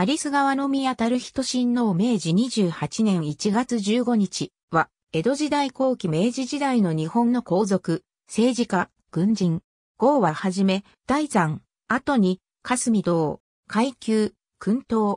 アリス川の宮たる人親王明治28年1月15日は、江戸時代後期明治時代の日本の皇族、政治家、軍人、豪ははじめ、大山、後に、霞道、階級、君東、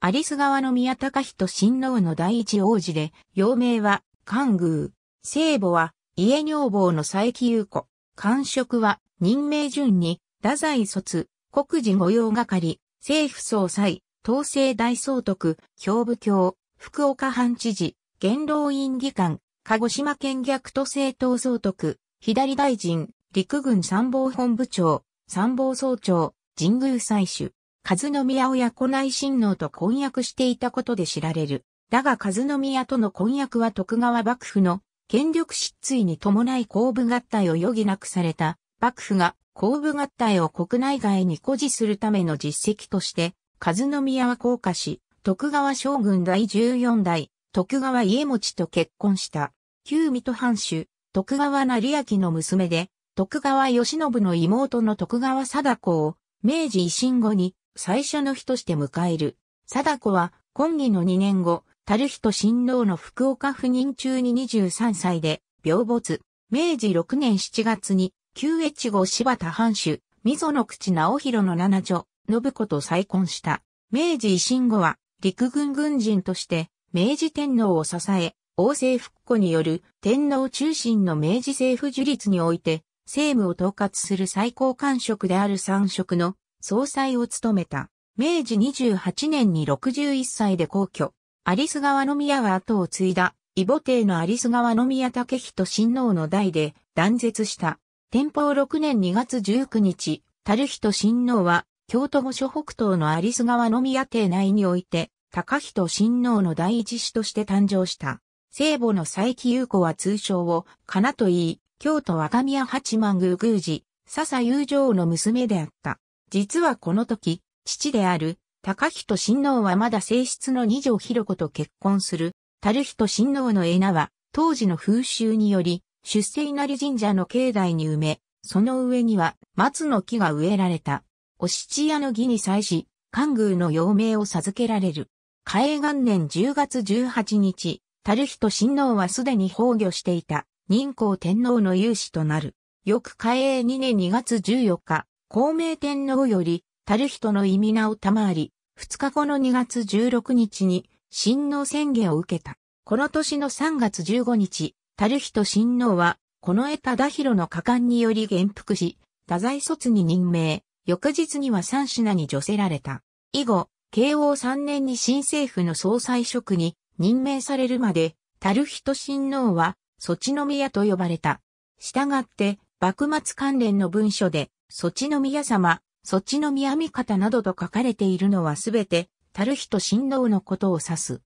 アリス川の宮高人親王の第一王子で、幼名は、関宮、聖母は、家女房の佐伯優子、官職は、任命順に、太宰卒、国事御用係、政府総裁、東西大総督、兵部教、福岡藩知事、元老院議官、鹿児島県逆都政党総督、左大臣、陸軍参謀本部長、参謀総長、神宮祭主、和宮親子内親王と婚約していたことで知られる。だが和宮との婚約は徳川幕府の権力失墜に伴い公部合体を余儀なくされた。幕府が公部合体を国内外に誇示するための実績として和宮は降下し、徳川将軍第14代、徳川家持と結婚した。旧水戸藩主、徳川成明の娘で、徳川慶喜の妹の徳川貞子を、明治維新後に最初の日として迎える。貞子は、今義の2年後、樽人新郎の福岡赴任中に23歳で、病没。明治6年7月に、旧越後柴田藩主、溝の口直弘の七女、信子と再婚した。明治維新後は陸軍軍人として明治天皇を支え、王政復古による天皇中心の明治政府樹立において政務を統括する最高官職である三職の総裁を務めた。明治28年に61歳で皇居。有栖川宮は後を継いだ、異母帝の有栖川宮武人親王の代で断絶した。天保6年2月19日、樽人親王は京都御所北東の有栖川宮邸内において、高人親王の第一子として誕生した。聖母の佐伯優子は通称を、かなと言い、京都若宮八幡宮宮司、笹友情の娘であった。実はこの時、父である、高人親王はまだ正室の二条広子と結婚する、樽人親王の絵名は、当時の風習により、出世稲荷神社の境内に埋め、その上には松の木が植えられた。お七屋の儀に際し、関宮の幼名を授けられる。嘉永元年10月18日、樽人親王はすでに崩御していた、任皇天皇の勇士となる。翌嘉永2年2月14日、孔明天皇より、樽人の意味名を賜り、2日後の2月16日に、親王宣言を受けた。この年の3月15日、樽人親王は、この江忠広の果敢により元服し、太宰卒に任命、翌日には三品に除せられた。以後、慶応三年に新政府の総裁職に任命されるまで、樽人親王は、そちの宮と呼ばれた。したがって、幕末関連の文書で、そちの宮様、そちの宮味方などと書かれているのはすべて、樽人親王のことを指す。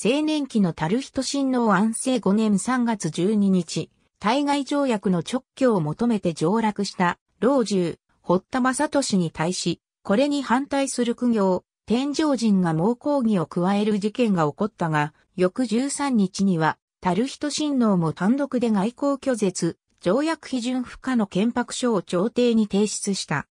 青年期の樽人親王安政5年3月12日、対外条約の直挙を求めて上洛した、老中、堀田正俊に対し、これに反対する苦行、天上人が猛抗議を加える事件が起こったが、翌13日には、ヒト親王も単独で外交拒絶、条約批准不可の憲白書を朝廷に提出した。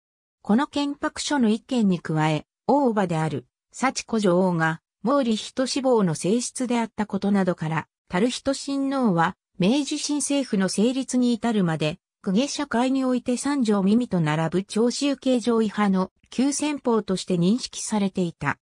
この憲白書の一件に加え、王馬である、幸子女王が、毛利人志望の性質であったことなどから、ヒト親王は、明治新政府の成立に至るまで、公家社会において三条耳と並ぶ長州系上位派の旧戦法として認識されていた。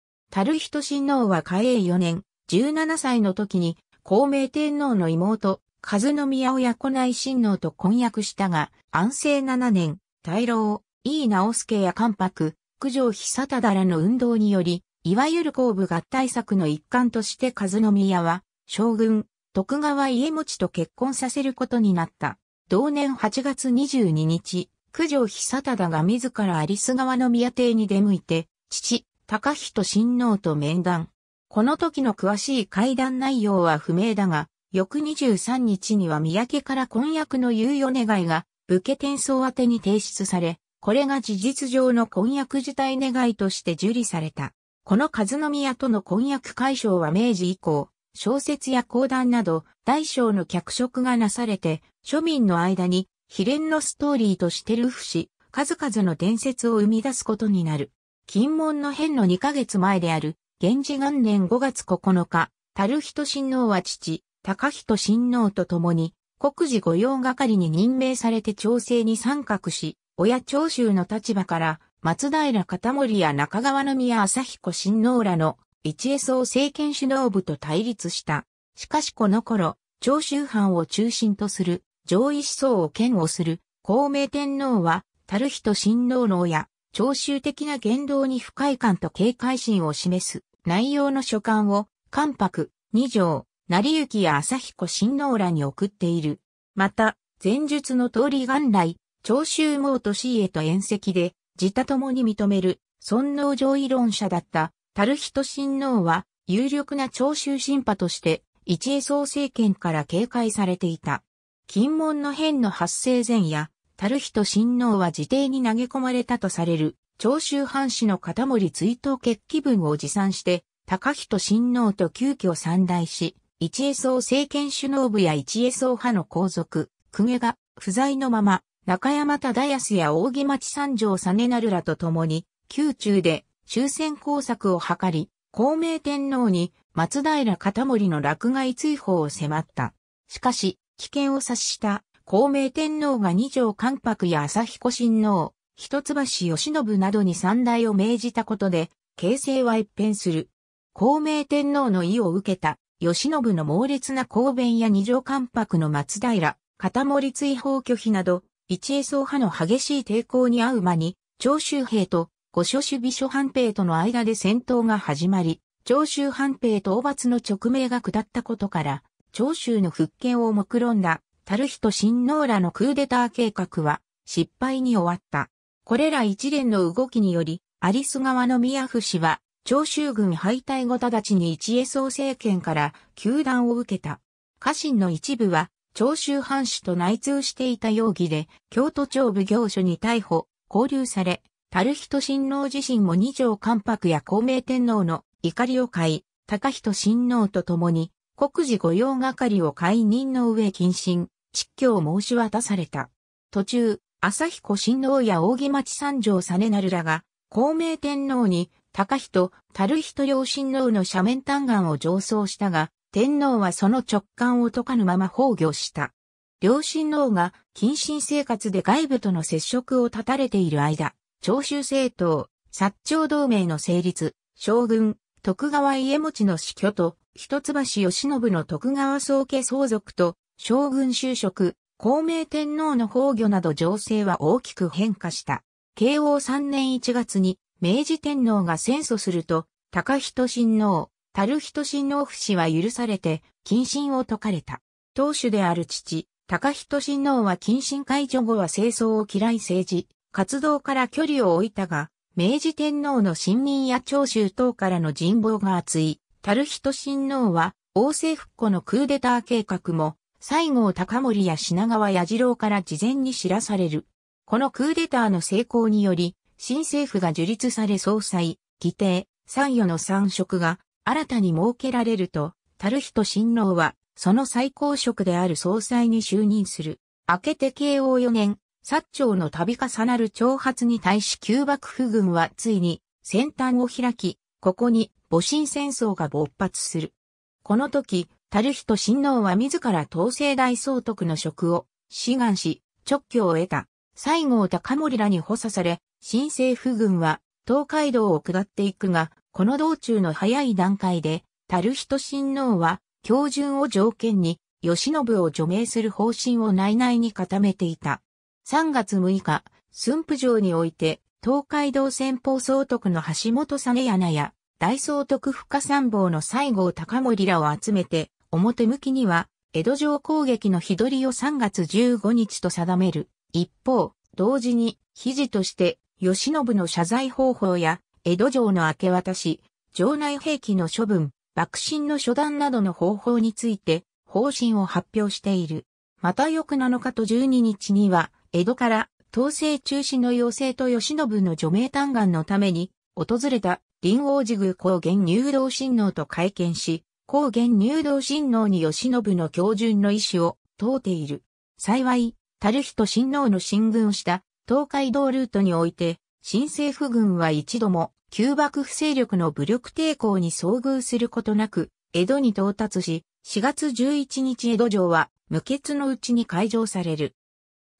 る人親王は嘉永4年、17歳の時に、孔明天皇の妹、和宮親子内親王と婚約したが、安政7年、大老、井伊直助や関白、九条久忠らの運動により、いわゆる後部合体策の一環として和宮は、将軍、徳川家持と結婚させることになった。同年8月22日、九条久忠が自ら有栖川の宮邸に出向いて、父、高人親王と面談。この時の詳しい会談内容は不明だが、翌23日には宮家から婚約の猶予願いが、武家転送宛に提出され、これが事実上の婚約自体願いとして受理された。この和宮との婚約解消は明治以降、小説や講談など大小の脚色がなされて、庶民の間に秘伝のストーリーとしてルフし、数々の伝説を生み出すことになる。金門の変の2ヶ月前である、源氏元年5月9日、樽人親王は父、高人親王と共に、国事御用係に任命されて調整に参画し、親長州の立場から、松平片森や中川宮朝彦親王らの一恵総政権首脳部と対立した。しかしこの頃、長州藩を中心とする上位思想を嫌悪する孔明天皇は、る人親王老や長州的な言動に不快感と警戒心を示す内容の書簡を、関白、二条、成行や朝彦親王らに送っている。また、前述の通り元来、長州毛と市へと遠赤で、自他共に認める、尊王上位論者だったタルヒト親王は有力な長州新派として一江総政権から警戒されていた。金門の変の発生前夜、タルヒト親王は自邸に投げ込まれたとされる長州藩士の片森追悼決起文を持参して、高人親王と急遽参大し、一江総政権首脳部や一江総派の皇族、公家が不在のまま、中山忠康や扇町三条実成らと共に、宮中で終戦工作を図り、孔明天皇に松平片森の落外追放を迫った。しかし、危険を察した孔明天皇が二条関白や朝彦親王、一橋義信などに三大を命じたことで、形勢は一変する。孔明天皇の意を受けた、義信の猛烈な公弁や二条関白の松平、片森追放拒否など、一栄総派の激しい抵抗に遭う間に、長州兵と五所守備所半兵との間で戦闘が始まり、長州半兵討伐の直命が下ったことから、長州の復権を目論んだ、樽人新能らのクーデター計画は、失敗に終わった。これら一連の動きにより、アリス側の宮氏は、長州軍敗退後直ちに一衛総政権から球団を受けた。家臣の一部は、長州藩主と内通していた容疑で、京都庁奉行所に逮捕、拘留され、樽人親王自身も二条関白や孔明天皇の怒りを買い、高人親王と共に、国事御用係を解任の上謹慎、蟄居を申し渡された。途中、朝彦親王や扇町三条実成らが、孔明天皇に、高人、樽人両親王の斜面嘆願を上奏したが、天皇はその直感を解かぬまま崩御した。両親王が謹慎生活で外部との接触を断たれている間、長州政党、薩長同盟の成立、将軍、徳川家持の死去と、一橋義信の徳川宗家相続と、将軍就職、孔明天皇の崩御など情勢は大きく変化した。慶応3年1月に、明治天皇が戦争すると、高人親王、樽人親王夫氏は許されて、謹慎を解かれた。当主である父、高人親王は謹慎解除後は清掃を嫌い政治、活動から距離を置いたが、明治天皇の信任や長州等からの人望が厚い、ヒト親王は、王政復古のクーデター計画も、西郷隆盛や品川矢次郎から事前に知らされる。このクーデターの成功により、新政府が樹立され総裁、議定、参与の三職が新たに設けられると、ヒト親王は、その最高職である総裁に就任する。明けて慶応4年、薩長の度重なる挑発に対し旧幕府軍はついに先端を開き、ここに戊辰戦争が勃発する。この時、ヒ人親王は自ら東西大総督の職を志願し、直居を得た。西郷隆盛らに補佐され、新政府軍は東海道を下っていくが、この道中の早い段階で、ヒ人親王は、教順を条件に、慶喜を除名する方針を内々に固めていた。3月6日、駿府城において、東海道先方総督の橋本実柳や、大総督深参謀の西郷隆盛らを集めて、表向きには、江戸城攻撃の日取りを3月15日と定める。一方、同時に、記事として、吉信の謝罪方法や、江戸城の明け渡し、城内兵器の処分、爆心の処断などの方法について、方針を発表している。また翌7日と12日には、江戸から統制中止の要請と慶喜の除名嘆願のために、訪れた林王寺宮高原入道親王と会見し、高原入道親王に慶喜の教順の意思を問うている。幸い、樽人親王の進軍をした東海道ルートにおいて、新政府軍は一度も旧幕府勢力の武力抵抗に遭遇することなく、江戸に到達し、4月11日江戸城は無欠のうちに解錠される。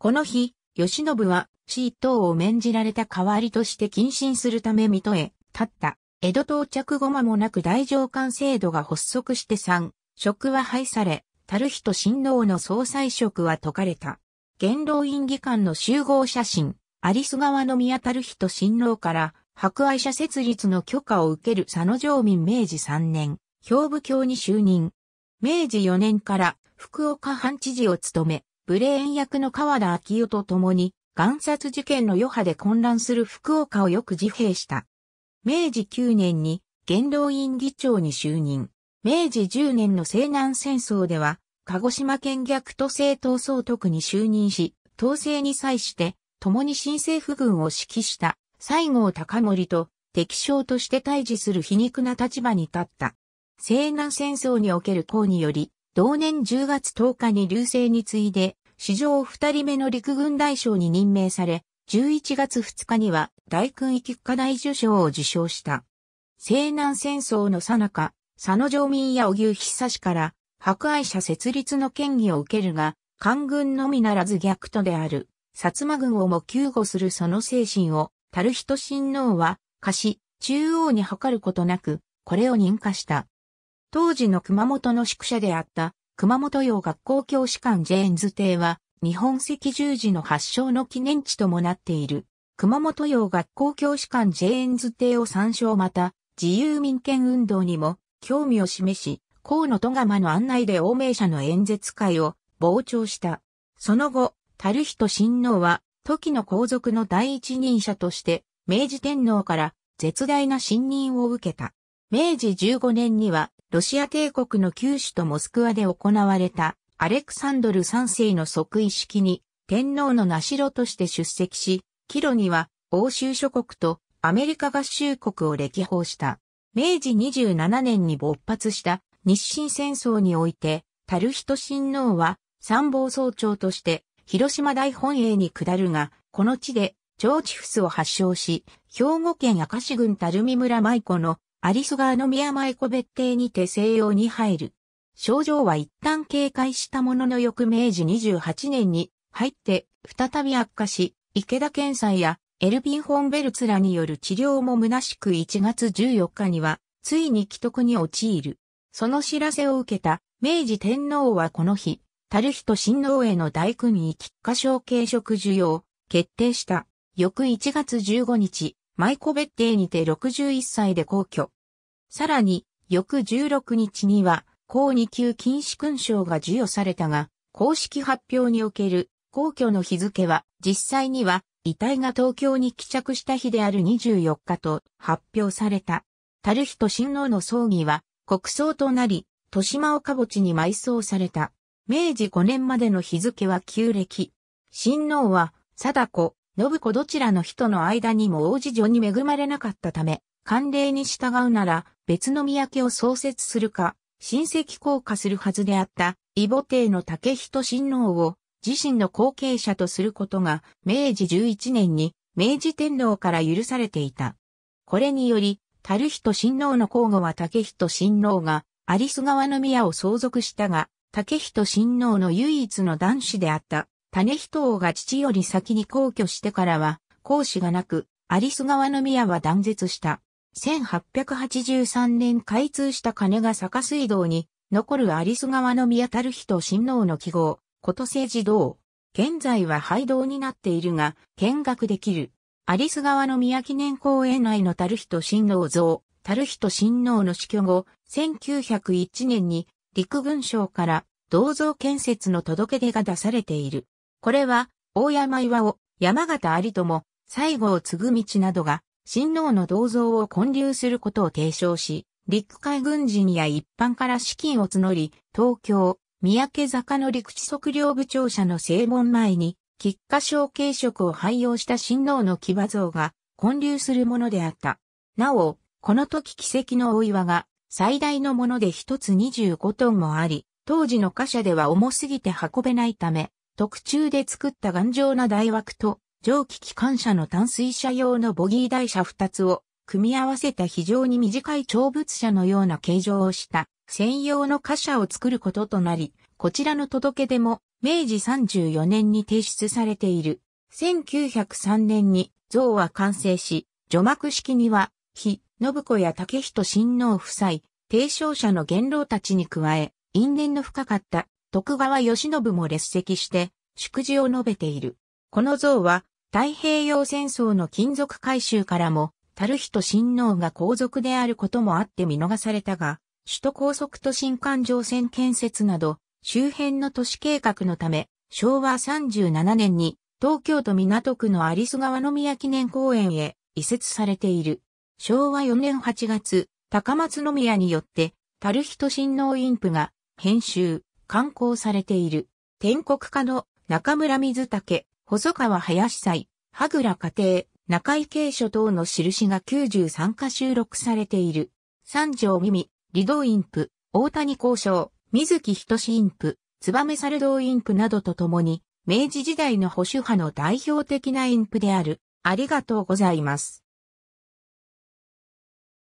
この日、吉信は、一等を免じられた代わりとして謹慎するため水戸へ立った。江戸到着後間もなく大上官制度が発足して3、職は廃され、たる人新郎の総裁職は解かれた。元老院議官の集合写真、アリス川の宮たる人新郎から、博愛者設立の許可を受ける佐野城民明治3年、兵部教に就任。明治4年から福岡藩知事を務め、ブレーン役の河田昭夫と共に、岩殺事件の余波で混乱する福岡をよく自閉した。明治9年に元老院議長に就任。明治10年の西南戦争では、鹿児島県逆都政党総督に就任し、統制に際して、共に新政府軍を指揮した西郷隆盛と敵将として対峙する皮肉な立場に立った。西南戦争における功により、同年10月10日に流星に次いで、史上2人目の陸軍大将に任命され、11月2日には大勲位菊花大受賞を受賞した。西南戦争の最中、佐野城民や荻生久氏から博愛者設立の権威を受けるが、官軍のみならず逆徒である、薩摩軍をも救護するその精神を、樽人親王は、貸し、中央に図ることなく、これを認可した。当時の熊本の宿舎であった熊本洋学校教師館ジェーンズ邸は日本赤十字の発祥の記念地ともなっている。熊本洋学校教師館ジェーンズ邸を参照また自由民権運動にも興味を示し、河野戸釜の案内で欧米者の演説会を傍聴した。その後、樽人親王は、時の皇族の第一人者として、明治天皇から絶大な信任を受けた。明治15年には、ロシア帝国の旧首都モスクワで行われたアレクサンドル3世の即位式に天皇の名代として出席し、キロには欧州諸国とアメリカ合衆国を歴訪した。明治27年に勃発した日清戦争において、タルヒト親王は参謀総長として広島大本営に下るが、この地で腸チフスを発症し、兵庫県赤市郡垂水村舞子のアリス川の宮前小別邸にて西洋に入る。症状は一旦警戒したものの翌明治28年に入って再び悪化し、池田健斎やエルビン・ホンベルツらによる治療も虚しく1月14日にはついに既得に陥る。その知らせを受けた明治天皇はこの日、樽人新王への大勲に菊花賞軽食受を決定した。翌1月15日、舞子別邸にて61歳で皇居。さらに、翌16日には、皇2級禁止勲章が授与されたが、公式発表における皇居の日付は、実際には遺体が東京に帰着した日である24日と発表された。たる日と親王の葬儀は国葬となり、豊島岡墓地に埋葬された。明治5年までの日付は旧暦。親王は、貞子、信子どちらの人の間にも王子女に恵まれなかったため、慣例に従うなら別の宅を創設するか、親戚降下するはずであった、異母弟の武人親王を自身の後継者とすることが明治11年に明治天皇から許されていた。これにより、樽仁親王の皇后は武人親王が有栖川宮を相続したが、武人親王の唯一の男子であった種人王が父より先に皇居してからは、皇子がなく、有栖川宮は断絶した。1883年開通した金ヶ坂水道に、残る有栖川宮たる人親王の記号、こと寺治道。現在は廃道になっているが、見学できる。有栖川の宮記念公園内のたる人親王像、たる人親王の死去後、1901年に陸軍省から銅像建設の届け出が出されている。これは、大山岩尾、山形有友、西郷継道などが、親王の銅像を建立することを提唱し、陸海軍人や一般から資金を募り、東京、三宅坂の陸地測量部長者の正門前に、喫下小軽食を廃用した親王の騎馬像が建立するものであった。なお、この時奇跡の大岩が最大のもので一つ25トンもあり、当時の貨車では重すぎて運べないため、特注で作った頑丈な台枠と、蒸気機関車の淡水車用のボギー台車2つを組み合わせた非常に短い長物車のような形状をした専用の貨車を作ることとなり、こちらの届け出も明治34年に提出されている。1903年に像は完成し、除幕式には、非、信子や竹人親王夫妻、提唱者の元老たちに加え、因縁の深かった徳川義信も列席して、祝辞を述べている。この像は、太平洋戦争の金属回収からも、樽人親王が皇族であることもあって見逃されたが、首都高速都心環状線建設など、周辺の都市計画のため、昭和37年に東京都港区の有栖川宮記念公園へ移設されている。昭和4年8月、高松宮によって、樽人親王院譜が編集、刊行されている、天国家の中村水竹、細川林祭、羽倉家庭、中井慶書等の印が93箇収録されている。三条耳、理道インプ、大谷交渉、水木仁インプ、燕猿道インプなどとともに、明治時代の保守派の代表的なインプである。ありがとうございます。